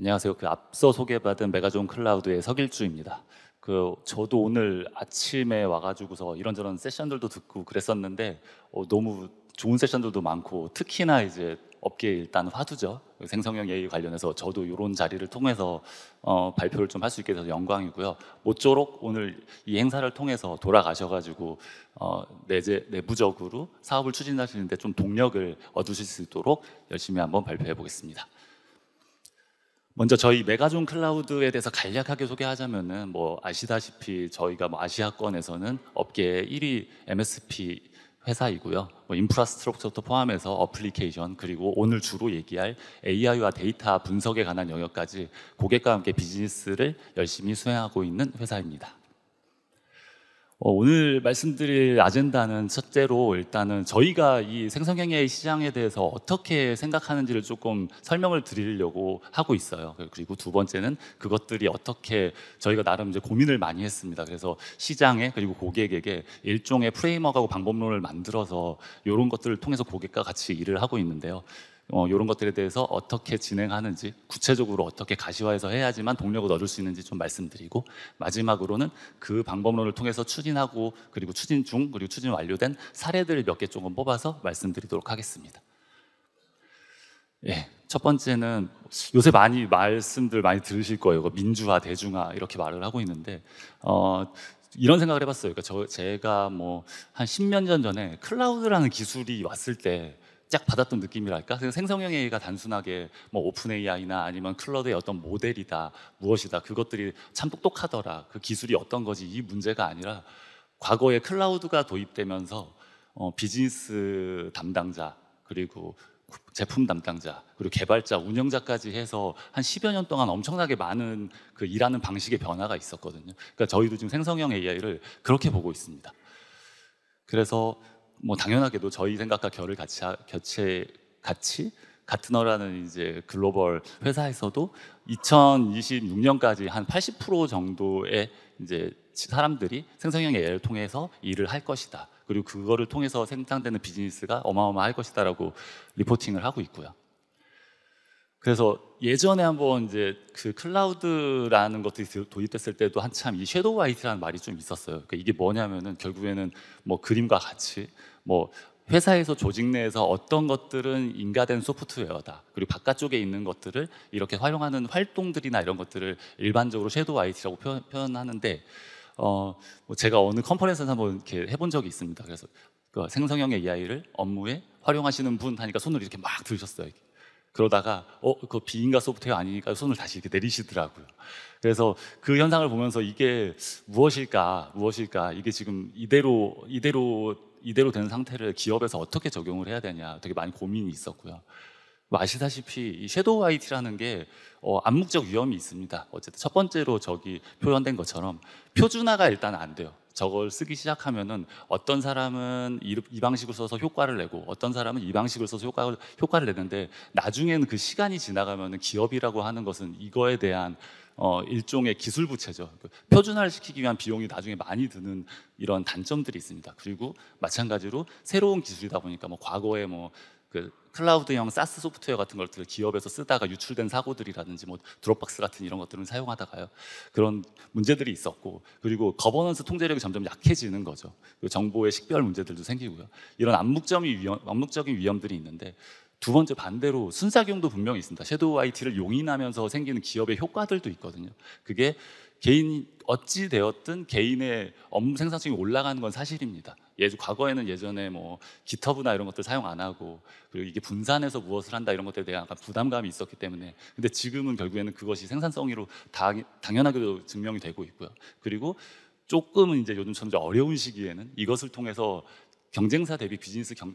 안녕하세요. 그 앞서 소개받은 메가존 클라우드의 서길주입니다. 그 저도 오늘 아침에 와가지고서 이런저런 세션들도 듣고 그랬었는데 어, 너무 좋은 세션들도 많고 특히나 이제 업계 일단 화두죠. 생성형 AI 관련해서 저도 이런 자리를 통해서 어, 발표를 좀 할 수 있게 돼서 영광이고요. 모쪼록 오늘 이 행사를 통해서 돌아가셔가지고 어, 내재, 내부적으로 사업을 추진하시는데 좀 동력을 얻으실 수 있도록 열심히 한번 발표해 보겠습니다. 먼저 저희 메가존 클라우드에 대해서 간략하게 소개하자면은 뭐 아시다시피 저희가 뭐 아시아권에서는 업계 1위 MSP 회사이고요. 뭐인프라스트럭처터 포함해서 어플리케이션 그리고 오늘 주로 얘기할 AI와 데이터 분석에 관한 영역까지 고객과 함께 비즈니스를 열심히 수행하고 있는 회사입니다. 어, 오늘 말씀드릴 아젠다는 첫째로 일단은 저희가 이 생성경의 시장에 대해서 어떻게 생각하는지를 조금 설명을 드리려고 하고 있어요. 그리고 두 번째는 그것들이 어떻게 저희가 나름 이제 고민을 많이 했습니다. 그래서 시장에 그리고 고객에게 일종의 프레임워크하고 방법론을 만들어서 이런 것들을 통해서 고객과 같이 일을 하고 있는데요. 어, 이런 것들에 대해서 어떻게 진행하는지 구체적으로 어떻게 가시화해서 해야지만 동력을 얻을 수 있는지 좀 말씀드리고 마지막으로는 그 방법론을 통해서 추진하고 그리고 추진 중 그리고 추진 완료된 사례들을 몇 개 조금 뽑아서 말씀드리도록 하겠습니다. 예, 첫 번째는 요새 많이 말씀들 많이 들으실 거예요. 민주화, 대중화 이렇게 말을 하고 있는데 어, 이런 생각을 해봤어요. 그러니까 저, 제가 뭐 한1 0년 전에 클라우드라는 기술이 왔을 때쫙 받았던 느낌이랄까? 생성형 AI가 단순하게 뭐 오픈 AI나 아니면 클러드의 어떤 모델이다, 무엇이다, 그것들이 참 똑똑하더라, 그 기술이 어떤 거지 이 문제가 아니라 과거에 클라우드가 도입되면서 어, 비즈니스 담당자 그리고 제품 담당자 그리고 개발자 운영자까지 해서 한 10여 년 동안 엄청나게 많은 그 일하는 방식의 변화가 있었거든요. 그러니까 저희도 지금 생성형 AI를 그렇게 보고 있습니다. 그래서 뭐 당연하게도 저희 생각과 결을 같이 곁에 같이 같은어라는 이제 글로벌 회사에서도 2026년까지 한 80% 정도의 이제 사람들이 생성형 AI를 통해서 일을 할 것이다. 그리고 그거를 통해서 생산되는 비즈니스가 어마어마할 것이다라고 리포팅을 하고 있고요. 그래서 예전에 한번 이제 그 클라우드라는 것들이 도입됐을 때도 한참 이 섀도우 화이트라는 말이 좀 있었어요. 그러니까 이게 뭐냐면은 결국에는 뭐 그림과 같이 뭐 회사에서 조직 내에서 어떤 것들은 인가된 소프트웨어다. 그리고 바깥쪽에 있는 것들을 이렇게 활용하는 활동들이나 이런 것들을 일반적으로 섀도우 IT라고 표현, 표현하는데 어, 뭐 제가 어느 컨퍼런스에서 한번 이렇게 해본 적이 있습니다. 그래서 그 생성형 의 AI를 업무에 활용하시는 분 하니까 손을 이렇게 막 들으셨어요. 그러다가 어 그 비인가 소프트웨어 아니니까 손을 다시 이렇게 내리시더라고요. 그래서 그 현상을 보면서 이게 무엇일까 무엇일까 이게 지금 이대로 이대로 이대로 된 상태를 기업에서 어떻게 적용을 해야 되냐 되게 많이 고민이 있었고요. 뭐 아시다시피 이 섀도우 IT라는 게 어, 암묵적 위험이 있습니다. 어쨌든 첫 번째로 저기 표현된 것처럼 표준화가 일단 안 돼요. 저걸 쓰기 시작하면은 어떤 사람은 이, 이 방식을 써서 효과를 내고 어떤 사람은 이 방식을 써서 효과를 효과를 내는데 나중에는 그 시간이 지나가면은 기업이라고 하는 것은 이거에 대한 어, 일종의 기술 부채죠. 그 표준화를 시키기 위한 비용이 나중에 많이 드는 이런 단점들이 있습니다. 그리고 마찬가지로 새로운 기술이다 보니까 뭐 과거에 뭐그 클라우드형 사스 소프트웨어 같은 것들을 기업에서 쓰다가 유출된 사고들이라든지 뭐 드롭박스 같은 이런 것들을 사용하다가요 그런 문제들이 있었고 그리고 거버넌스 통제력이 점점 약해지는 거죠 정보의 식별 문제들도 생기고요 이런 암묵점이 위험 암묵적인 위험들이 있는데 두 번째 반대로 순사경도 분명히 있습니다. 섀도우 IT를 용인하면서 생기는 기업의 효과들도 있거든요. 그게 개인 어찌 되었든 개인의 업무 생산성이 올라가는 건 사실입니다. 예주 과거에는 예전에 뭐 기터브나 이런 것들 사용 안 하고 그리고 이게 분산해서 무엇을 한다 이런 것들에 대한 약간 부담감이 있었기 때문에 근데 지금은 결국에는 그것이 생산성으로 당, 연하게도 증명이 되고 있고요. 그리고 조금은 이제 요즘처럼 이제 어려운 시기에는 이것을 통해서 경쟁사 대비 비즈니스 경,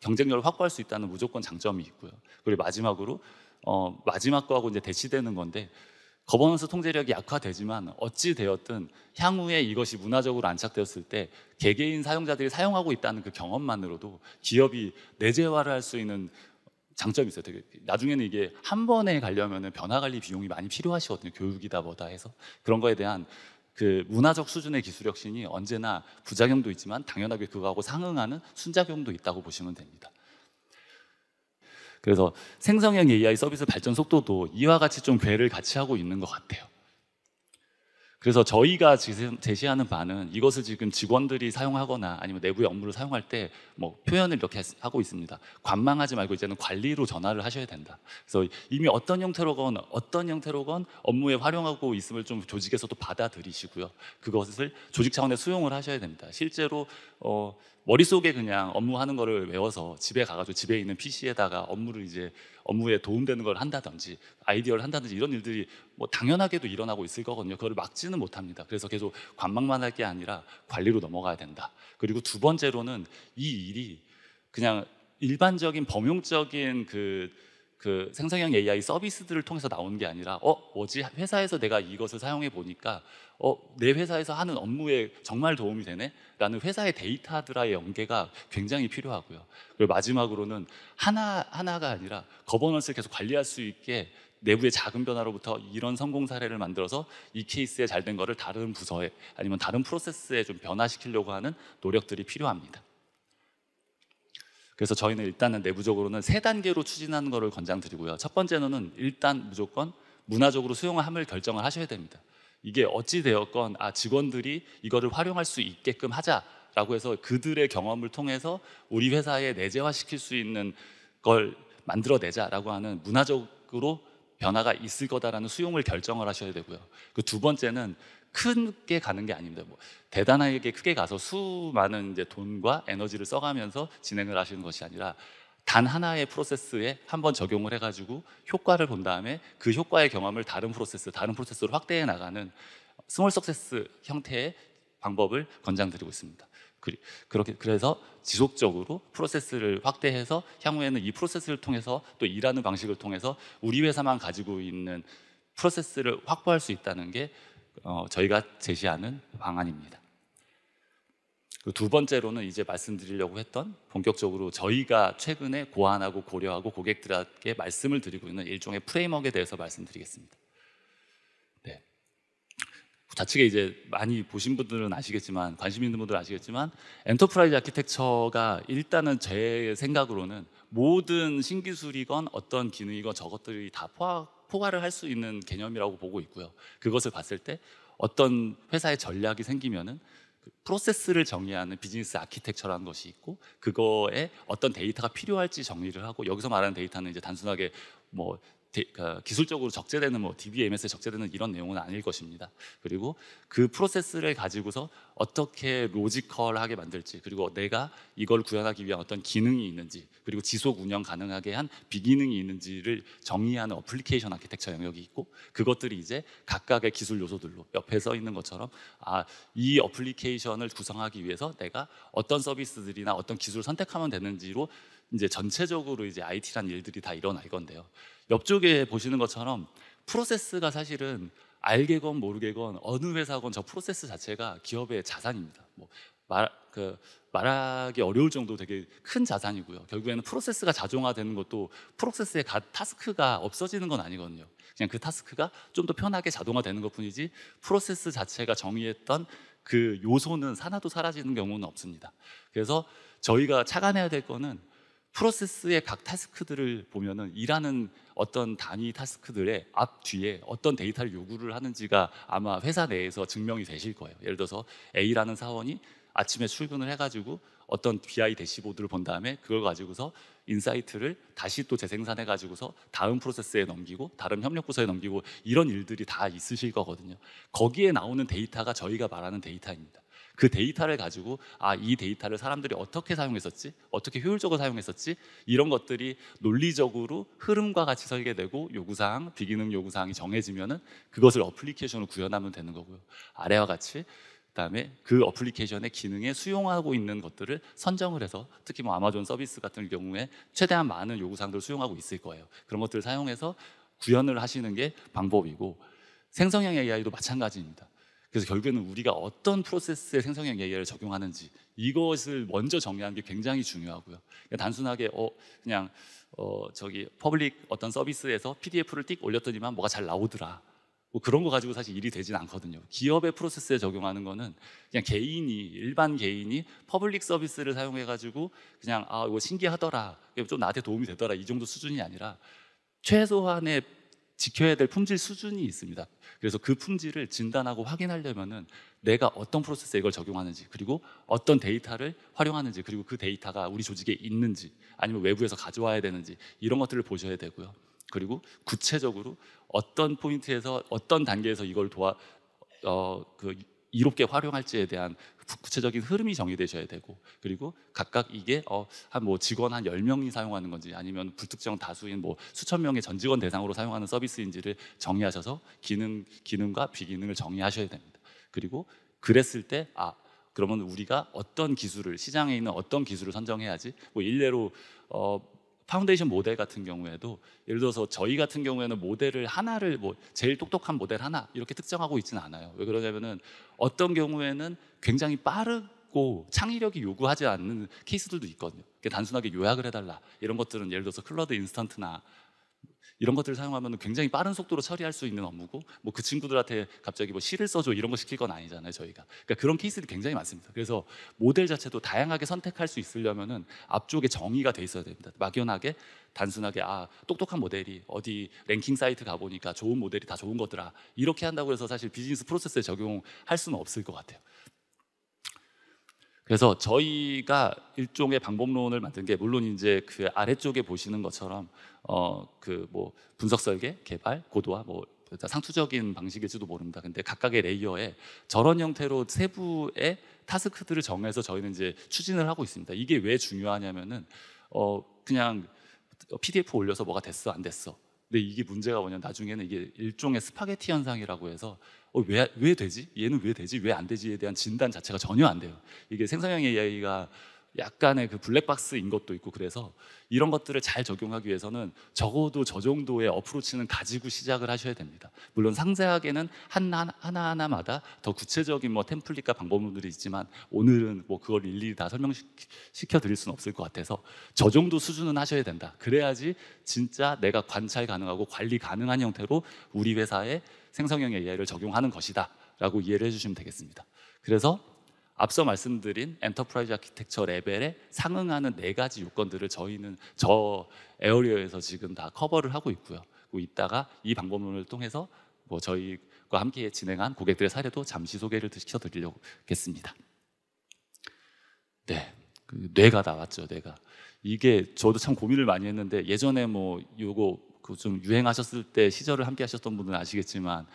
경쟁력을 확보할 수 있다는 무조건 장점이 있고요. 그리고 마지막으로 어, 마지막 거하고 이제 대치되는 건데 거버넌스 통제력이 약화되지만 어찌 되었든 향후에 이것이 문화적으로 안착되었을 때 개개인 사용자들이 사용하고 있다는 그 경험만으로도 기업이 내재화를 할 수 있는 장점이 있어요. 되게 나중에는 이게 한 번에 가려면 변화 관리 비용이 많이 필요하시거든요. 교육이다 뭐다 해서 그런 거에 대한 그 문화적 수준의 기술 혁신이 언제나 부작용도 있지만 당연하게 그거하고 상응하는 순작용도 있다고 보시면 됩니다. 그래서 생성형 AI 서비스 발전 속도도 이와 같이 좀 궤를 같이 하고 있는 것 같아요. 그래서 저희가 제시하는 바는 이것을 지금 직원들이 사용하거나 아니면 내부의 업무를 사용할 때 뭐 표현을 이렇게 하고 있습니다. 관망하지 말고 이제는 관리로 전화를 하셔야 된다. 그래서 이미 어떤 형태로건 어떤 형태로건 업무에 활용하고 있음을 좀 조직에서도 받아들이시고요. 그것을 조직 차원에 수용을 하셔야 됩니다. 실제로 어, 머릿속에 그냥 업무하는 거를 외워서 집에 가가지고 집에 있는 PC에다가 업무를 이제 업무에 도움되는 걸 한다든지 아이디어를 한다든지 이런 일들이 뭐 당연하게도 일어나고 있을 거거든요. 그걸 막지는 못합니다. 그래서 계속 관망만 할 게 아니라 관리로 넘어가야 된다. 그리고 두 번째로는 이 일이 그냥 일반적인 범용적인 그그 생성형 AI 서비스들을 통해서 나오는 게 아니라 어 뭐지 회사에서 내가 이것을 사용해 보니까 어내 회사에서 하는 업무에 정말 도움이 되네라는 회사의 데이터들과의 연계가 굉장히 필요하고요. 그리고 마지막으로는 하나 하나가 아니라 거버넌스를 계속 관리할 수 있게 내부의 작은 변화로부터 이런 성공 사례를 만들어서 이 케이스에 잘된 거를 다른 부서에 아니면 다른 프로세스에 좀 변화시키려고 하는 노력들이 필요합니다. 그래서 저희는 일단은 내부적으로는 세 단계로 추진하는 것을 권장드리고요. 첫 번째로는 일단 무조건 문화적으로 수용함을 결정을 하셔야 됩니다. 이게 어찌 되었건 아 직원들이 이거를 활용할 수 있게끔 하자라고 해서 그들의 경험을 통해서 우리 회사에 내재화시킬 수 있는 걸 만들어내자라고 하는 문화적으로 변화가 있을 거다라는 수용을 결정을 하셔야 되고요. 그 두 번째는 크게 가는 게 아닙니다. 뭐 대단하게 크게 가서 수많은 이제 돈과 에너지를 써가면서 진행을 하시는 것이 아니라 단 하나의 프로세스에 한 번 적용을 해가지고 효과를 본 다음에 그 효과의 경험을 다른 프로세스, 다른 프로세스로 확대해 나가는 스몰 석세스 형태의 방법을 권장드리고 있습니다. 그, 그렇게 그래서 지속적으로 프로세스를 확대해서 향후에는 이 프로세스를 통해서 또 일하는 방식을 통해서 우리 회사만 가지고 있는 프로세스를 확보할 수 있다는 게 어, 저희가 제시하는 방안입니다. 그 두 번째로는 이제 말씀드리려고 했던 본격적으로 저희가 최근에 고안하고 고려하고 고객들에게 말씀을 드리고 있는 일종의 프레임워크에 대해서 말씀드리겠습니다. 네. 좌측에 이제 많이 보신 분들은 아시겠지만 관심 있는 분들은 아시겠지만 엔터프라이즈 아키텍처가 일단은 제 생각으로는 모든 신기술이건 어떤 기능이건 저것들이 다 포함 포괄을 할 수 있는 개념이라고 보고 있고요. 그것을 봤을 때 어떤 회사의 전략이 생기면은 그 프로세스를 정의하는 비즈니스 아키텍처라는 것이 있고 그거에 어떤 데이터가 필요할지 정리를 하고 여기서 말하는 데이터는 이제 단순하게 뭐그 기술적으로 적재되는 뭐 DBMS에 적재되는 이런 내용은 아닐 것입니다. 그리고 그 프로세스를 가지고서 어떻게 로지컬하게 만들지 그리고 내가 이걸 구현하기 위한 어떤 기능이 있는지 그리고 지속 운영 가능하게 한 비기능이 있는지를 정의하는 어플리케이션 아키텍처 영역이 있고 그것들이 이제 각각의 기술 요소들로 옆에 써 있는 것처럼 아이 어플리케이션을 구성하기 위해서 내가 어떤 서비스들이나 어떤 기술을 선택하면 되는지로 이제 전체적으로 이제 IT란 일들이 다 일어날 건데요. 옆쪽에 보시는 것처럼 프로세스가 사실은 알게건 모르게건 어느 회사건 저 프로세스 자체가 기업의 자산입니다. 뭐 말, 그 말하기 어려울 정도 되게 큰 자산이고요. 결국에는 프로세스가 자동화되는 것도 프로세스의 가, 타스크가 없어지는 건 아니거든요. 그냥 그 타스크가 좀 더 편하게 자동화되는 것뿐이지 프로세스 자체가 정의했던 그 요소는 하나도 사라지는 경우는 없습니다. 그래서 저희가 착안해야 될 거는 프로세스의 각 타스크들을 보면은 일하는 어떤 단위 타스크들의 앞 뒤에 어떤 데이터를 요구를 하는지가 아마 회사 내에서 증명이 되실 거예요. 예를 들어서 A라는 사원이 아침에 출근을 해가지고 어떤 BI 대시보드를 본 다음에 그걸 가지고서 인사이트를 다시 또 재생산해 가지고서 다음 프로세스에 넘기고 다른 협력 부서에 넘기고 이런 일들이 다 있으실 거거든요. 거기에 나오는 데이터가 저희가 말하는 데이터입니다. 그 데이터를 가지고 아, 이 데이터를 사람들이 어떻게 사용했었지? 어떻게 효율적으로 사용했었지? 이런 것들이 논리적으로 흐름과 같이 설계되고 요구사항, 비기능 요구사항이 정해지면은 그것을 어플리케이션으로 구현하면 되는 거고요. 아래와 같이 그다음에 그 어플리케이션의 기능에 수용하고 있는 것들을 선정을 해서 특히 뭐 아마존 서비스 같은 경우에 최대한 많은 요구사항들을 수용하고 있을 거예요. 그런 것들을 사용해서 구현을 하시는 게 방법이고 생성형 AI도 마찬가지입니다. 그래서 결국에는 우리가 어떤 프로세스의 생성형 AI를 적용하는지 이것을 먼저 정리하는 게 굉장히 중요하고요. 그러니까 단순하게 어 그냥 어 저기 퍼블릭 어떤 서비스에서 PDF를 띡 올렸더니만 뭐가 잘 나오더라. 뭐 그런 거 가지고 사실 일이 되진 않거든요. 기업의 프로세스에 적용하는 거는 그냥 개인이 일반 개인이 퍼블릭 서비스를 사용해 가지고 그냥 아 이거 신기하더라. 좀 나한테 도움이 되더라. 이 정도 수준이 아니라 최소한의 지켜야 될 품질 수준이 있습니다. 그래서 그 품질을 진단하고 확인하려면은 내가 어떤 프로세스에 이걸 적용하는지 그리고 어떤 데이터를 활용하는지 그리고 그 데이터가 우리 조직에 있는지 아니면 외부에서 가져와야 되는지 이런 것들을 보셔야 되고요. 그리고 구체적으로 어떤 포인트에서 어떤 단계에서 이걸 도와 어, 그 이롭게 활용할지에 대한 구체적인 흐름이 정의되셔야 되고 그리고 각각 이게 어, 한 뭐 직원 한 10명이 사용하는 건지 아니면 불특정 다수인 뭐 수천 명의 전 직원 대상으로 사용하는 서비스인지를 정의하셔서 기능 기능과 비기능을 정의하셔야 됩니다. 그리고 그랬을 때 아, 그러면 우리가 어떤 기술을 시장에 있는 어떤 기술을 선정해야지 뭐 일례로 어, 파운데이션 모델 같은 경우에도 예를 들어서 저희 같은 경우에는 모델을 하나를 뭐 제일 똑똑한 모델 하나 이렇게 특정하고 있지는 않아요. 왜 그러냐면은 어떤 경우에는 굉장히 빠르고 창의력이 요구하지 않는 케이스들도 있거든요. 단순하게 요약을 해달라 이런 것들은 예를 들어서 클러드 인스턴트나 이런 것들을 사용하면 굉장히 빠른 속도로 처리할 수 있는 업무고 뭐 그 친구들한테 갑자기 뭐 시를 써줘 이런 거 시킬 건 아니잖아요 저희가 그러니까 그런 케이스들이 굉장히 많습니다 그래서 모델 자체도 다양하게 선택할 수 있으려면은 앞쪽에 정의가 돼 있어야 됩니다 막연하게 단순하게 아 똑똑한 모델이 어디 랭킹 사이트 가보니까 좋은 모델이 다 좋은 거더라 이렇게 한다고 해서 사실 비즈니스 프로세스에 적용할 수는 없을 것 같아요 그래서 저희가 일종의 방법론을 만든 게 물론 이제 그 아래쪽에 보시는 것처럼 어 그 뭐 분석 설계, 개발, 고도화 뭐 상투적인 방식일지도 모른다. 근데 각각의 레이어에 저런 형태로 세부의 타스크들을 정해서 저희는 이제 추진을 하고 있습니다. 이게 왜 중요하냐면은 어 그냥 PDF 올려서 뭐가 됐어 안 됐어. 근데 이게 문제가 뭐냐 나중에는 이게 일종의 스파게티 현상이라고 해서 어, 왜, 왜 되지? 얘는 왜 되지? 왜 안 되지에 대한 진단 자체가 전혀 안 돼요. 이게 생성형의 이가 약간의 그 블랙박스인 것도 있고 그래서 이런 것들을 잘 적용하기 위해서는 적어도 저 정도의 어프로치는 가지고 시작을 하셔야 됩니다. 물론 상세하게는 하나, 하나마다 더 구체적인 뭐 템플릿과 방법론들이 있지만 오늘은 뭐 그걸 일일이 다 설명시켜 드릴 수는 없을 것 같아서 저 정도 수준은 하셔야 된다. 그래야지 진짜 내가 관찰 가능하고 관리 가능한 형태로 우리 회사의 생성형 AI를 적용하는 것이다. 라고 이해를 해주시면 되겠습니다. 그래서 앞서 말씀드린 엔터프라이즈 아키텍처 레벨에 상응하는 네 가지 요건들을 저희는 저 에어리어에서 지금 다 커버를 하고 있고요. 그리고 이따가 이 방법론을 통해서 뭐 저희와 함께 진행한 고객들의 사례도 잠시 소개를 시켜드리려고 겠습니다. 네, 그 뇌가 나왔죠, 뇌가. 이게 저도 참 고민을 많이 했는데 예전에 뭐 요거 그 좀 유행하셨을 때 시절을 함께 하셨던 분은 아시겠지만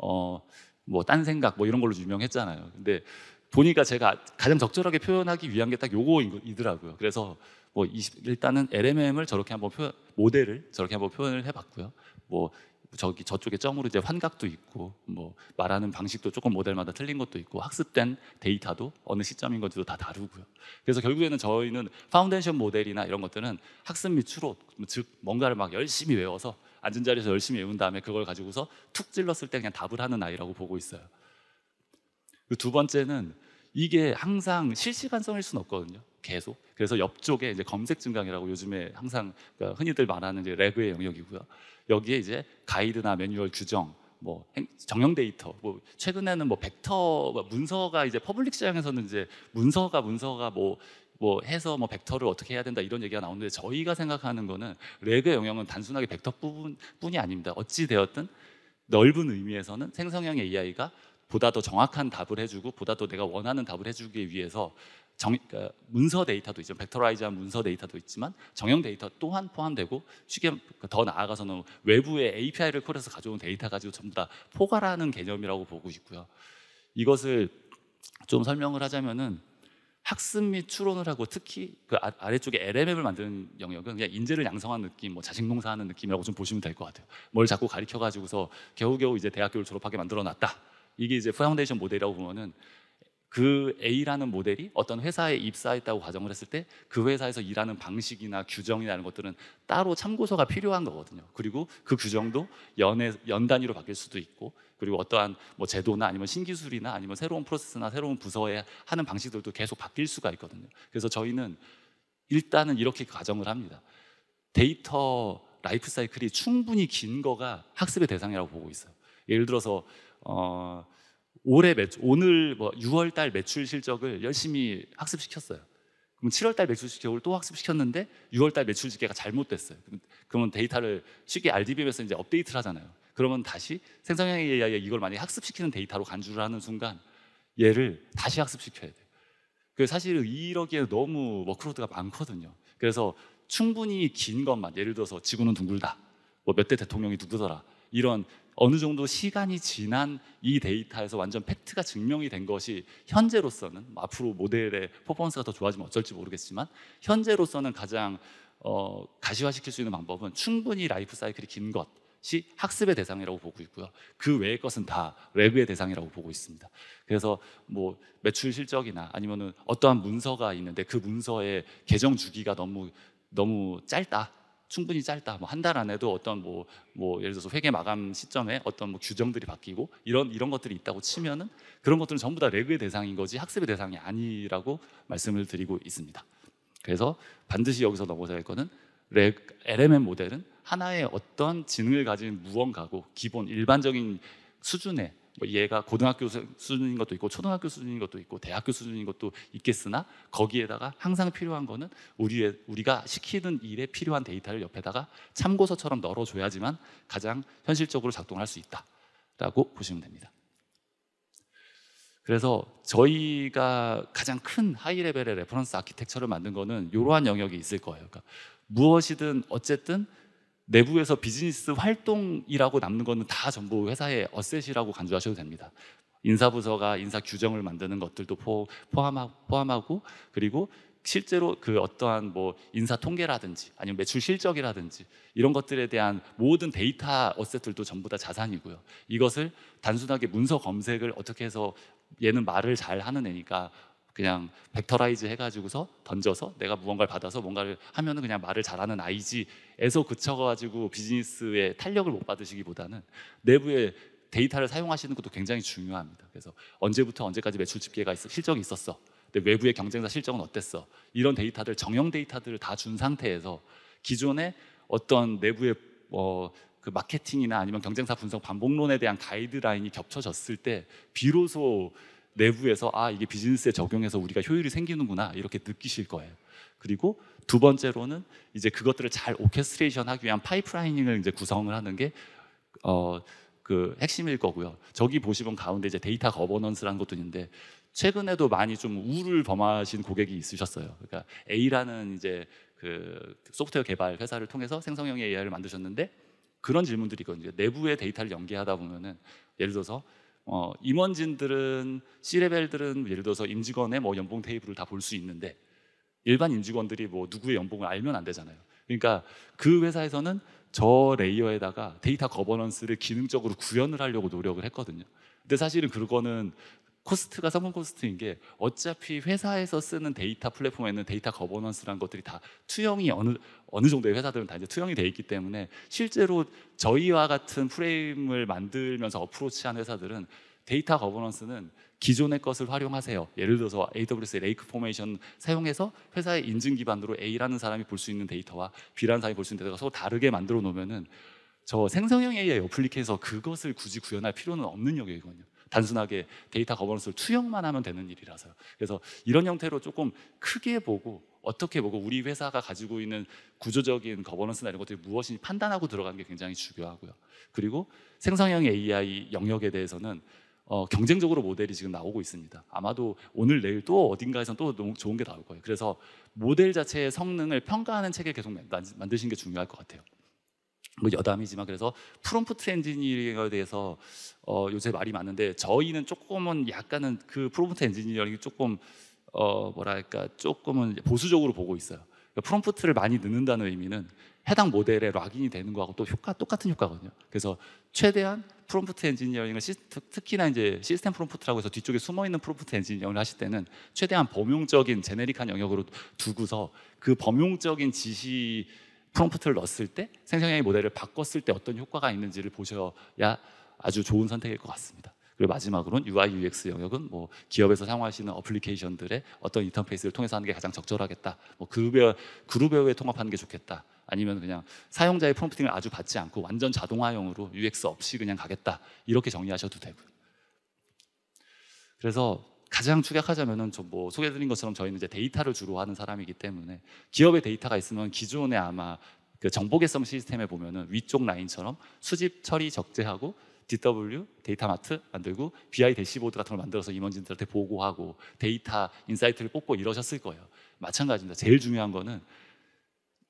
어 뭐 딴 생각 뭐 이런 걸로 유명했잖아요. 근데 보니까 제가 가장 적절하게 표현하기 위한 게 딱 요거이더라고요. 그래서 뭐 20, 일단은 LMM을 저렇게 한번 표현, 모델을 저렇게 한번 표현을 해봤고요. 뭐 저기 저쪽에 점으로 이제 환각도 있고 뭐 말하는 방식도 조금 모델마다 틀린 것도 있고 학습된 데이터도 어느 시점인 건지도 다 다르고요. 그래서 결국에는 저희는 파운데이션 모델이나 이런 것들은 학습 및 추론 즉 뭔가를 막 열심히 외워서 앉은 자리에서 열심히 외운 다음에 그걸 가지고서 툭 찔렀을 때 그냥 답을 하는 아이라고 보고 있어요. 그리고 두 번째는 이게 항상 실시간성일 수는 없거든요. 계속. 그래서 옆쪽에 이제 검색 증강이라고 요즘에 항상 그러니까 흔히들 말하는 이제 레그의 영역이고요. 여기에 이제 가이드나 매뉴얼 규정, 뭐 정형 데이터, 뭐 최근에는 뭐 벡터 문서가 이제 퍼블릭 시장에서는 이제 문서가 문서가 뭐뭐 뭐 해서 뭐 벡터를 어떻게 해야 된다 이런 얘기가 나오는데 저희가 생각하는 거는 레그의 영역은 단순하게 벡터 부분뿐이 아닙니다. 어찌 되었든 넓은 의미에서는 생성형의 AI가 보다 더 정확한 답을 해주고 보다 더 내가 원하는 답을 해주기 위해서 정, 그, 문서 데이터도 있죠. 벡터라이저한 문서 데이터도 있지만 정형 데이터 또한 포함되고 쉽게 그 더 나아가서는 외부의 API를 콜해서 가져온 데이터 가지고 전부 다 포괄하는 개념이라고 보고 있고요. 이것을 좀 설명을 하자면은 학습 및 추론을 하고 특히 그 아, 아래쪽에 LMM을 만드는 영역은 그냥 인재를 양성하는 느낌, 뭐 자식농사하는 느낌이라고 좀 보시면 될 것 같아요. 뭘 자꾸 가리켜 가지고서 겨우겨우 이제 대학교를 졸업하게 만들어 놨다. 이게 이제 파운데이션 모델이라고 보면은 그 A라는 모델이 어떤 회사에 입사했다고 가정을 했을 때 그 회사에서 일하는 방식이나 규정이나 이런 것들은 따로 참고서가 필요한 거거든요. 그리고 그 규정도 연에, 연 단위로 바뀔 수도 있고 그리고 어떠한 뭐 제도나 아니면 신기술이나 아니면 새로운 프로세스나 새로운 부서에 하는 방식들도 계속 바뀔 수가 있거든요. 그래서 저희는 일단은 이렇게 가정을 합니다. 데이터 라이프 사이클이 충분히 긴 거가 학습의 대상이라고 보고 있어요. 예를 들어서 어, 올해 매출, 오늘 뭐 6월 달 매출 실적을 열심히 학습시켰어요. 그럼 7월 달 매출 실적을 또 학습시켰는데 6월 달 매출 집계가 잘못됐어요. 그러면 데이터를 쉽게 RDBM에서 이제 업데이트를 하잖아요. 그러면 다시 생성형 AI에 이걸 많이 학습시키는 데이터로 간주를 하는 순간 얘를 다시 학습시켜야 돼요. 그 사실 이러기에 너무 워크로드가 많거든요. 그래서 충분히 긴 것만 예를 들어서 지구는 둥글다. 뭐 몇 대 대통령이 누구더라. 이런 어느 정도 시간이 지난 이 데이터에서 완전 팩트가 증명이 된 것이 현재로서는 뭐 앞으로 모델의 퍼포먼스가 더 좋아지면 어쩔지 모르겠지만 현재로서는 가장 어, 가시화시킬 수 있는 방법은 충분히 라이프 사이클이 긴 것이 학습의 대상이라고 보고 있고요. 그 외의 것은 다 레그의 대상이라고 보고 있습니다. 그래서 뭐 매출 실적이나 아니면은 어떠한 문서가 있는데 그 문서의 개정 주기가 너무 너무 짧다. 충분히 짧다. 뭐 한 달 안에도 어떤 뭐, 뭐 예를 들어서 회계 마감 시점에 어떤 뭐 규정들이 바뀌고 이런 이런 것들이 있다고 치면은 그런 것들은 전부 다 레그의 대상인 거지 학습의 대상이 아니라고 말씀을 드리고 있습니다. 그래서 반드시 여기서 넘어서야 할 거는 레, 그 LMM 모델은 하나의 어떤 지능을 가진 무언가고 기본 일반적인 수준의 뭐 얘가 고등학교 수준인 것도 있고 초등학교 수준인 것도 있고 대학교 수준인 것도 있겠으나 거기에다가 항상 필요한 거는 우리 우리가 시키는 일에 필요한 데이터를 옆에다가 참고서처럼 널어줘야지만 가장 현실적으로 작동할 수 있다라고 보시면 됩니다. 그래서 저희가 가장 큰 하이 레벨의 레퍼런스 아키텍처를 만든 거는 이러한 영역이 있을 거예요. 그러니까 무엇이든 어쨌든 내부에서 비즈니스 활동이라고 남는 거는 다 전부 회사의 어셋이라고 간주하셔도 됩니다. 인사부서가 인사 규정을 만드는 것들도 포, 함하고 그리고 실제로 그 어떠한 뭐 인사 통계라든지 아니면 매출 실적이라든지 이런 것들에 대한 모든 데이터 어셋들도 전부 다 자산이고요. 이것을 단순하게 문서 검색을 어떻게 해서 얘는 말을 잘 하는 애니까 그냥 벡터라이즈 해가지고서 던져서 내가 무언가를 받아서 뭔가를 하면은 그냥 말을 잘하는 아이지 애서 그쳐가지고 비즈니스의 탄력을 못 받으시기보다는 내부의 데이터를 사용하시는 것도 굉장히 중요합니다. 그래서 언제부터 언제까지 매출 집계가 있어, 실적이 있었어. 근데 외부의 경쟁사 실적은 어땠어? 이런 데이터들 정형 데이터들을 다 준 상태에서 기존의 어떤 내부의 어, 그 마케팅이나 아니면 경쟁사 분석 반복론에 대한 가이드라인이 겹쳐졌을 때 비로소 내부에서 아 이게 비즈니스에 적용해서 우리가 효율이 생기는구나 이렇게 느끼실 거예요. 그리고 두 번째로는 이제 그것들을 잘 오케스트레이션하기 위한 파이프라이닝을 이제 구성을 하는 게 어, 그 핵심일 거고요. 저기 보시면 가운데 이제 데이터 거버넌스라는 것도 있는데 최근에도 많이 좀 우를 범하신 고객이 있으셨어요. 그러니까 A라는 이제 그 소프트웨어 개발 회사를 통해서 생성형 AI를 만드셨는데 그런 질문들이거든요. 내부의 데이터를 연계하다 보면은 예를 들어서 어, 임원진들은 C 레벨들은 예를 들어서 임직원의 뭐 연봉 테이블을 다 볼 수 있는데 일반 임직원들이 뭐 누구의 연봉을 알면 안 되잖아요. 그러니까 그 회사에서는 저 레이어에다가 데이터 거버넌스를 기능적으로 구현을 하려고 노력을 했거든요. 근데 사실은 그거는 코스트가 성공 코스트인 게 어차피 회사에서 쓰는 데이터 플랫폼에 있는 데이터 거버넌스란 것들이 다 투영이 어느 어느 정도의 회사들은 다 이제 투영이 돼 있기 때문에 실제로 저희와 같은 프레임을 만들면서 어프로치한 회사들은 데이터 거버넌스는 기존의 것을 활용하세요. 예를 들어서 AWS 레이크 포메이션 사용해서 회사의 인증 기반으로 A라는 사람이 볼 수 있는 데이터와 B라는 사람이 볼 수 있는 데이터가 서로 다르게 만들어 놓으면은 저 생성형 AI 어플리케이서 그것을 굳이 구현할 필요는 없는 영역이거든요. 단순하게 데이터 거버넌스를 투영만 하면 되는 일이라서요. 그래서 이런 형태로 조금 크게 보고 어떻게 보고 우리 회사가 가지고 있는 구조적인 거버넌스나 이런 것들이 무엇인지 판단하고 들어가는 게 굉장히 중요하고요. 그리고 생성형 AI 영역에 대해서는 어, 경쟁적으로 모델이 지금 나오고 있습니다. 아마도 오늘 내일 또 어딘가에선 또 너무 좋은 게 나올 거예요. 그래서 모델 자체의 성능을 평가하는 책을 계속 만드시는 게 중요할 것 같아요. 뭐 여담이지만 그래서 프롬프트 엔지니어링에 대해서 어, 요새 말이 많은데 저희는 조금은 약간은 그 프롬프트 엔지니어링이 조금 어, 뭐랄까 조금은 보수적으로 보고 있어요. 그러니까 프롬프트를 많이 넣는다는 의미는 해당 모델에 락인이 되는 거하고 또 효과 똑같은 효과거든요. 그래서 최대한 프롬프트 엔지니어링을 시, 특히나 이제 시스템 프롬프트라고 해서 뒤쪽에 숨어 있는 프롬프트 엔지니어링을 하실 때는 최대한 범용적인 제네릭한 영역으로 두고서 그 범용적인 지시 프롬프트를 넣었을 때 생성형의 모델을 바꿨을 때 어떤 효과가 있는지를 보셔야 아주 좋은 선택일 것 같습니다. 그리고 마지막으로는 UI UX 영역은 뭐 기업에서 사용하시는 어플리케이션들의 어떤 인터페이스를 통해서 하는 게 가장 적절하겠다. 뭐그룹에 그룹웨어에 통합하는 게 좋겠다. 아니면 그냥 사용자의 프롬프팅을 아주 받지 않고 완전 자동화형으로 UX 없이 그냥 가겠다 이렇게 정리하셔도 되고요. 그래서 가장 축약하자면은 저뭐 소개해드린 것처럼 저희는 이제 데이터를 주로 하는 사람이기 때문에 기업의 데이터가 있으면 기존에 아마 그 정보개성 시스템에 보면은 위쪽 라인처럼 수집 처리 적재하고 DW 데이터마트 만들고 BI 대시보드 같은 걸 만들어서 임원진들한테 보고하고 데이터 인사이트를 뽑고 이러셨을 거예요. 마찬가지입니다. 제일 중요한 거는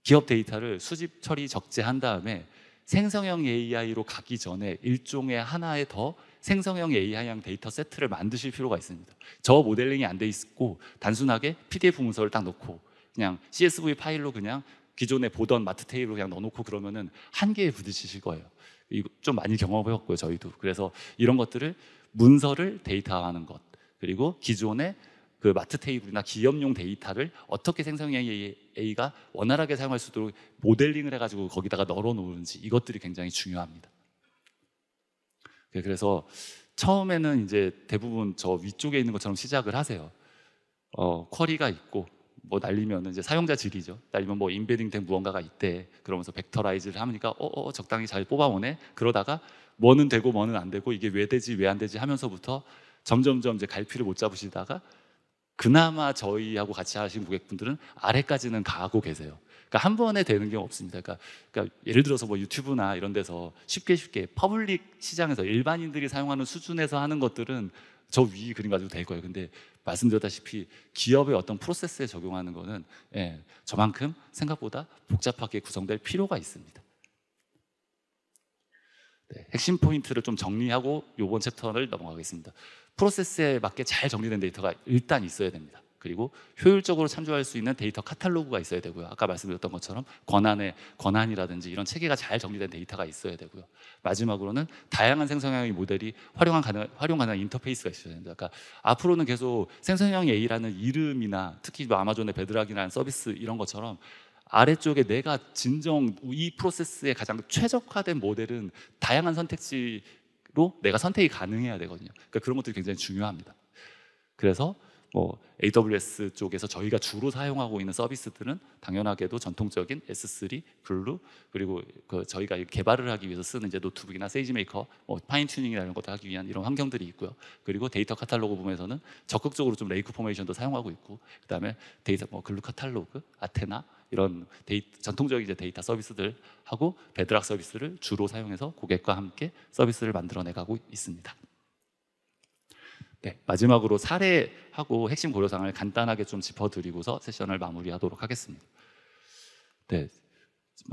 기업 데이터를 수집 처리 적재한 다음에 생성형 AI로 가기 전에 일종의 하나의 더 생성형 AI형 데이터 세트를 만드실 필요가 있습니다. 저 모델링이 안 돼 있고 단순하게 PDF 문서를 딱 넣고 그냥 CSV 파일로 그냥 기존에 보던 마트 테이블 로 그냥 넣어놓고 그러면은 한계에 부딪히실 거예요. 이거 좀 많이 경험해봤고요 저희도. 그래서 이런 것들을 문서를 데이터화하는 것 그리고 기존의 그 마트 테이블이나 기업용 데이터를 어떻게 생성 AI가 원활하게 사용할 수 있도록 모델링을 해가지고 거기다가 널어놓는지 이것들이 굉장히 중요합니다. 그 그래서 처음에는 이제 대부분 저 위쪽에 있는 것처럼 시작을 하세요. 어, 쿼리가 있고 뭐 날리면 이제 사용자 질이죠. 날리면 뭐 인베딩된 무언가가 있대. 그러면서 벡터라이즈를 하니까 어, 어, 어 적당히 잘 뽑아오네. 그러다가 뭐는 되고 뭐는 안 되고 이게 왜 되지 왜 안 되지 하면서부터 점점점 이제 갈피를 못 잡으시다가 그나마 저희하고 같이 하신 고객분들은 아래까지는 가고 계세요. 그러니까 한 번에 되는 게 없습니다. 그러니까, 그러니까, 예를 들어서 뭐 유튜브나 이런 데서 쉽게 쉽게 퍼블릭 시장에서 일반인들이 사용하는 수준에서 하는 것들은 저 위 그림 가지고 될 거예요. 근데 말씀드렸다시피 기업의 어떤 프로세스에 적용하는 거는 예, 저만큼 생각보다 복잡하게 구성될 필요가 있습니다. 네, 핵심 포인트를 좀 정리하고 이번 챕터를 넘어가겠습니다. 프로세스에 맞게 잘 정리된 데이터가 일단 있어야 됩니다. 그리고 효율적으로 참조할 수 있는 데이터 카탈로그가 있어야 되고요. 아까 말씀드렸던 것처럼 권한의 권한이라든지 이런 체계가 잘 정리된 데이터가 있어야 되고요. 마지막으로는 다양한 생성형의 모델이 활용한 가능, 활용 가능한 인터페이스가 있어야 됩니다. 그러니까 앞으로는 계속 생성형 A라는 이름이나 특히 뭐 아마존의 베드락이라는 서비스 이런 것처럼 아래쪽에 내가 진정 이 프로세스에 가장 최적화된 모델은 다양한 선택지로 내가 선택이 가능해야 되거든요. 그러니까 그런 것들이 굉장히 중요합니다. 그래서 뭐 AWS 쪽에서 저희가 주로 사용하고 있는 서비스들은 당연하게도 전통적인 S3, 글루 그리고 그 저희가 개발을 하기 위해서 쓰는 이제 노트북이나 세이지메이커, 뭐 파인 튜닝이라는 것도 하기 위한 이런 환경들이 있고요. 그리고 데이터 카탈로그 부분에서는 적극적으로 좀 레이크 포메이션도 사용하고 있고 그다음에 데이터 뭐 글루 카탈로그, 아테나 이런 데이터, 전통적인 이제 데이터 서비스들 하고 베드락 서비스를 주로 사용해서 고객과 함께 서비스를 만들어내가고 있습니다. 네, 마지막으로 사례하고 핵심 고려사항을 간단하게 좀 짚어드리고서 세션을 마무리하도록 하겠습니다. 네,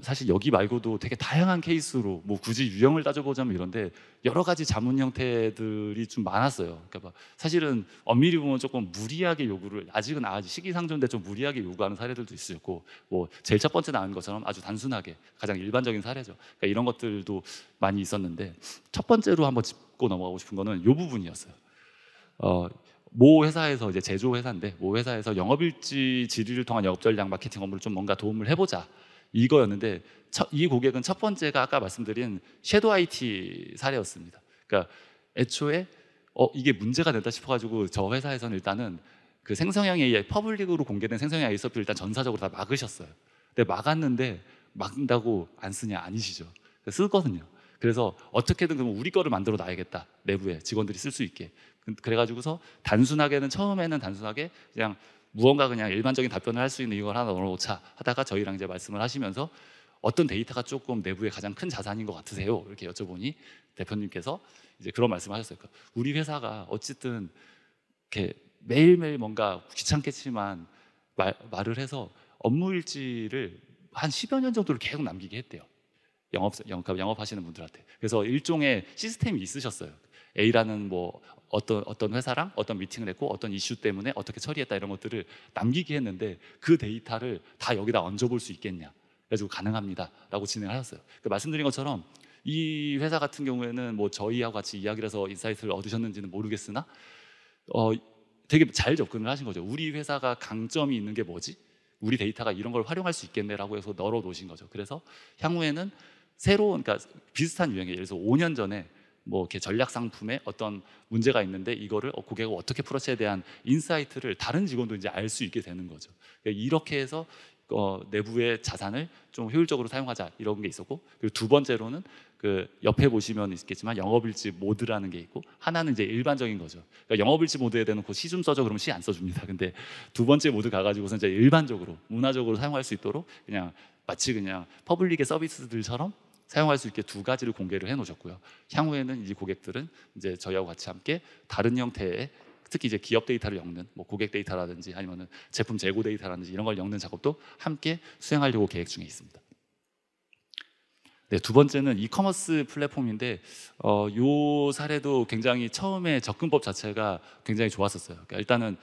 사실 여기 말고도 되게 다양한 케이스로 뭐 굳이 유형을 따져보자면 이런데 여러 가지 자문 형태들이 좀 많았어요. 그러니까 뭐 사실은 엄밀히 보면 조금 무리하게 요구를 아직은 아직 시기상조인데 좀 무리하게 요구하는 사례들도 있었고 뭐 제일 첫 번째 나온 것처럼 아주 단순하게 가장 일반적인 사례죠. 그러니까 이런 것들도 많이 있었는데 첫 번째로 한번 짚고 넘어가고 싶은 거는 이 부분이었어요. 어, 모 회사에서 이제 제조 회사인데 모 회사에서 영업일지 질의를 통한 영업 전략 마케팅 업무를 좀 뭔가 도움을 해보자 이거였는데 첫, 이 고객은 첫 번째가 아까 말씀드린 섀도우 IT 사례였습니다. 그러니까 애초에 어, 이게 문제가 된다 싶어가지고 저 회사에서는 일단은 그 생성형 AI 퍼블릭으로 공개된 생성형 AI 서비스 일단 전사적으로 다 막으셨어요. 근데 막았는데 막는다고 안 쓰냐 아니시죠? 쓰거든요. 그러니까 그래서 어떻게든 그럼 우리 거를 만들어 놔야겠다. 내부에 직원들이 쓸 수 있게. 그, 그래가지고서 단순하게는 처음에는 단순하게 그냥 무언가 그냥 일반적인 답변을 할 수 있는 이걸 하나 넣어놓자 하다가 저희랑 이제 말씀을 하시면서 어떤 데이터가 조금 내부에 가장 큰 자산인 것 같으세요? 이렇게 여쭤보니 대표님께서 이제 그런 말씀하셨어요. 을 그러니까 우리 회사가 어쨌든 이렇게 매일매일 뭔가 귀찮겠지만 말, 말을 해서 업무 일지를 한 10여 년 정도를 계속 남기게 했대요. 영업 영업 영업하시는 분들한테. 그래서 일종의 시스템이 있으셨어요. A라는 뭐 어떤 어떤 회사랑 어떤 미팅을 했고 어떤 이슈 때문에 어떻게 처리했다 이런 것들을 남기게 했는데 그 데이터를 다 여기다 얹어볼 수 있겠냐? 그래가지고 가능합니다라고 진행하셨어요. 그 말씀드린 것처럼 이 회사 같은 경우에는 뭐저희와 같이 이야기를 해서 인사이트를 얻으셨는지는 모르겠으나 어 되게 잘 접근을 하신 거죠. 우리 회사가 강점이 있는 게 뭐지? 우리 데이터가 이런 걸 활용할 수 있겠네라고 해서 널어 놓으신 거죠. 그래서 향후에는 새로운 그러니까 비슷한 유형이에요. 들어서 5년 전에 뭐 이렇게 전략 상품에 어떤 문제가 있는데 이거를 어, 고객을 어떻게 풀어치에 대한 인사이트를 다른 직원도 이제 알 수 있게 되는 거죠. 그러니까 이렇게 해서 어, 내부의 자산을 좀 효율적으로 사용하자 이런 게 있었고 그리고 두 번째로는 그 옆에 보시면 있겠지만 영업일지 모드라는 게 있고 하나는 이제 일반적인 거죠. 그러니까 영업일지 모드에 대놓고 시좀 써줘 그러면 시 안 써줍니다. 근데 두 번째 모드 가가지고서 이제 일반적으로 문화적으로 사용할 수 있도록 그냥 마치 그냥 퍼블릭의 서비스들처럼 사용할 수 있게 두 가지를 공개를 해놓으셨고요. 향후에는 이 고객들은 이제 저희와 같이 함께 다른 형태의 특히 이제 기업 데이터를 엮는 뭐 고객 데이터라든지 아니면은 제품 재고 데이터라든지 이런 걸 엮는 작업도 함께 수행하려고 계획 중에 있습니다. 네, 두 번째는 이커머스 플랫폼인데 어, 요 사례도 굉장히 처음에 접근법 자체가 굉장히 좋았었어요. 그러니까 일단은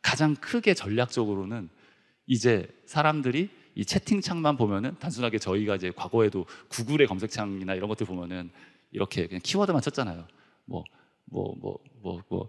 가장 크게 전략적으로는 이제 사람들이 이 채팅창만 보면은 단순하게 저희가 이제 과거에도 구글의 검색창이나 이런 것들 보면은 이렇게 그냥 키워드만 쳤잖아요. 뭐 뭐 뭐 뭐뭐 뭐,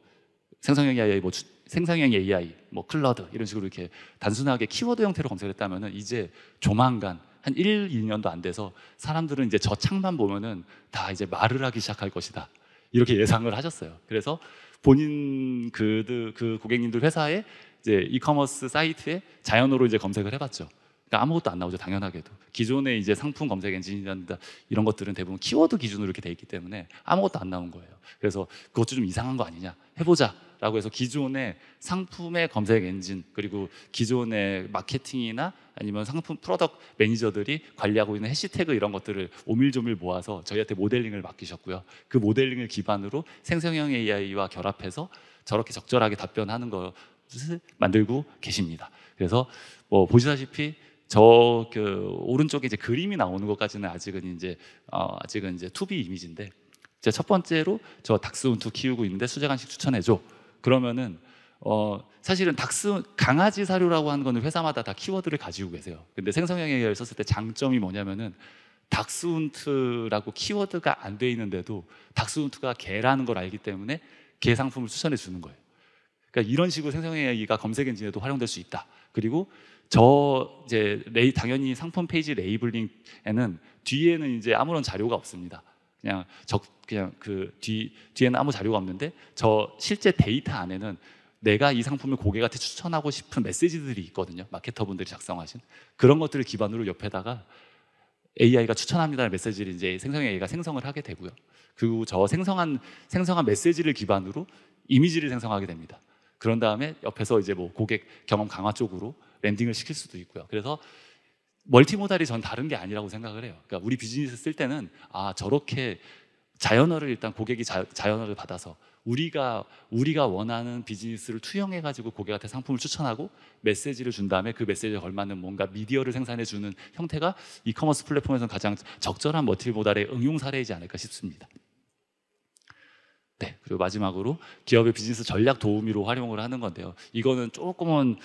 생성형 AI 뭐 주, 생성형 AI 뭐 클러드 이런 식으로 이렇게 단순하게 키워드 형태로 검색했다면은 이제 조만간 한 1, 2년도 안 돼서 사람들은 이제 저 창만 보면은 다 이제 말을 하기 시작할 것이다. 이렇게 예상을 하셨어요. 그래서 본인 그, 그 고객님들 회사에 이제 이커머스 사이트에 자연어로 이제 검색을 해봤죠. 그러니까 아무것도 안 나오죠 당연하게도 기존의 이제 상품 검색 엔진이라든 이런 것들은 대부분 키워드 기준으로 이렇게 돼 있기 때문에 아무것도 안 나온 거예요 그래서 그것도 좀 이상한 거 아니냐 해보자 라고 해서 기존의 상품의 검색 엔진 그리고 기존의 마케팅이나 아니면 상품 프로덕 매니저들이 관리하고 있는 해시태그 이런 것들을 오밀조밀 모아서 저희한테 모델링을 맡기셨고요 그 모델링을 기반으로 생성형 AI와 결합해서 저렇게 적절하게 답변하는 것을 만들고 계십니다 그래서 뭐 보시다시피 저그 오른쪽에 이제 그림이 나오는 것까지는 아직은 이제 어, 아직은 이제 투비 이미지인데 제첫 번째로 저 닥스훈트 키우고 있는데 수제 간식 추천해 줘. 그러면은 어, 사실은 닥스 강아지 사료라고 하는 거는 회사마다 다 키워드를 가지고 계세요. 근데 생성형에 썼을 때 장점이 뭐냐면은 닥스훈트라고 키워드가 안 돼 있는데도 닥스훈트가 개라는 걸 알기 때문에 개 상품을 추천해 주는 거예요. 그러니까 이런 식으로 생성형이가 검색 엔진에도 활용될 수 있다. 그리고 저 이제 레이, 당연히 상품 페이지 레이블링에는 뒤에는 이제 아무런 자료가 없습니다. 그냥 적 그냥 그 뒤 뒤에는 아무 자료가 없는데 저 실제 데이터 안에는 내가 이 상품을 고객한테 추천하고 싶은 메시지들이 있거든요. 마케터분들이 작성하신 그런 것들을 기반으로 옆에다가 AI가 추천합니다라는 메시지를 이제 생성 AI가 생성을 하게 되고요. 그 저 생성한 생성한 메시지를 기반으로 이미지를 생성하게 됩니다. 그런 다음에 옆에서 이제 뭐 고객 경험 강화 쪽으로 랜딩을 시킬 수도 있고요. 그래서 멀티모달이 전 다른 게 아니라고 생각을 해요. 그러니까 우리 비즈니스 쓸 때는 아 저렇게 자연어를 일단 고객이 자, 자연어를 받아서 우리가 우리가 원하는 비즈니스를 투영해 가지고 고객한테 상품을 추천하고 메시지를 준 다음에 그 메시지에 걸맞는 뭔가 미디어를 생산해 주는 형태가 이커머스 플랫폼에서 가장 적절한 멀티모달의 응용 사례이지 않을까 싶습니다. 네, 그리고 마지막으로 기업의 비즈니스 전략 도우미로 활용을 하는 건데요. 이거는 조금은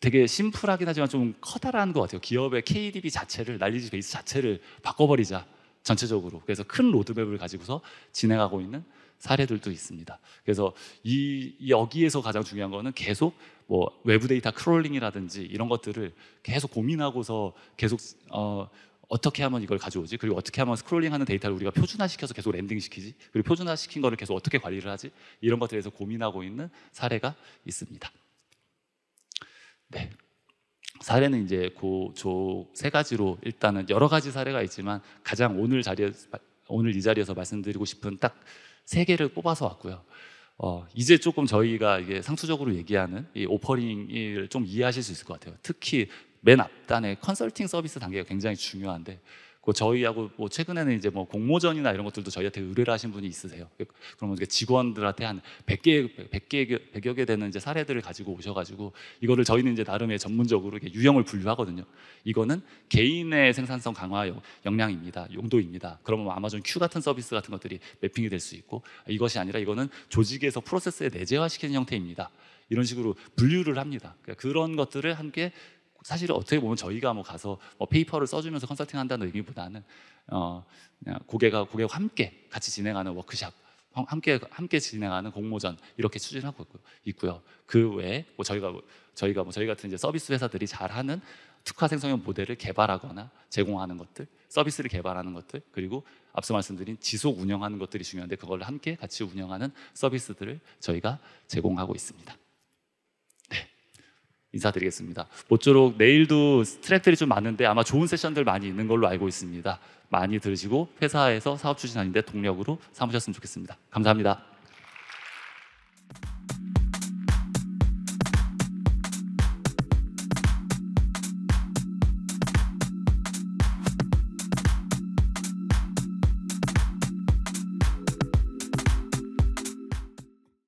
되게 심플하긴 하지만 좀 커다란 것 같아요. 기업의 KDB 자체를 날리지 베이스 자체를 바꿔버리자 전체적으로. 그래서 큰 로드맵을 가지고서 진행하고 있는 사례들도 있습니다. 그래서 이 여기에서 가장 중요한 거는 계속 뭐 외부 데이터 크롤링이라든지 이런 것들을 계속 고민하고서 계속 어 어떻게 하면 이걸 가져오지? 그리고 어떻게 하면 스크롤링하는 데이터를 우리가 표준화시켜서 계속 랜딩시키지? 그리고 표준화시킨 거를 계속 어떻게 관리를 하지? 이런 것들에 대해서 고민하고 있는 사례가 있습니다. 네. 사례는 이제 그 저 세 가지로 일단은 여러 가지 사례가 있지만 가장 오늘 자리에 오늘 이 자리에서 말씀드리고 싶은 딱 세 개를 뽑아서 왔고요. 어, 이제 조금 저희가 이게 상투적으로 얘기하는 이 오퍼링을 좀 이해하실 수 있을 것 같아요. 특히 맨 앞단에 컨설팅 서비스 단계가 굉장히 중요한데 그 저희하고 뭐 최근에는 이제 뭐 공모전이나 이런 것들도 저희한테 의뢰를 하신 분이 있으세요. 그러면 직원들한테 한 100개, 100개, 100여 개 되는 이제 사례들을 가지고 오셔가지고 이거를 저희는 이제 나름의 전문적으로 이렇게 유형을 분류하거든요. 이거는 개인의 생산성 강화 역량입니다. 용도입니다. 그러면 아마존 Q 같은 서비스 같은 것들이 매핑이 될 수 있고 아, 이것이 아니라 이거는 조직에서 프로세스에 내재화시키는 형태입니다. 이런 식으로 분류를 합니다. 그러니까 그런 것들을 함께 사실 어떻게 보면 저희가 뭐 가서 뭐 페이퍼를 써주면서 컨설팅 한다는 의미보다는 어, 고객과 고객과 함께 같이 진행하는 워크샵 함께 함께 진행하는 공모전 이렇게 추진하고 있고요. 그 외에 뭐 저희가 저희가 뭐 저희 같은 이제 서비스 회사들이 잘하는 특화 생성형 모델을 개발하거나 제공하는 것들, 서비스를 개발하는 것들, 그리고 앞서 말씀드린 지속 운영하는 것들이 중요한데 그걸 함께 같이 운영하는 서비스들을 저희가 제공하고 있습니다. 인사드리겠습니다. 모쪼록 내일도 트랙들이 좀 많은데 아마 좋은 세션들 많이 있는 걸로 알고 있습니다. 많이 들으시고 회사에서 사업 추진하는데 동력으로 삼으셨으면 좋겠습니다. 감사합니다.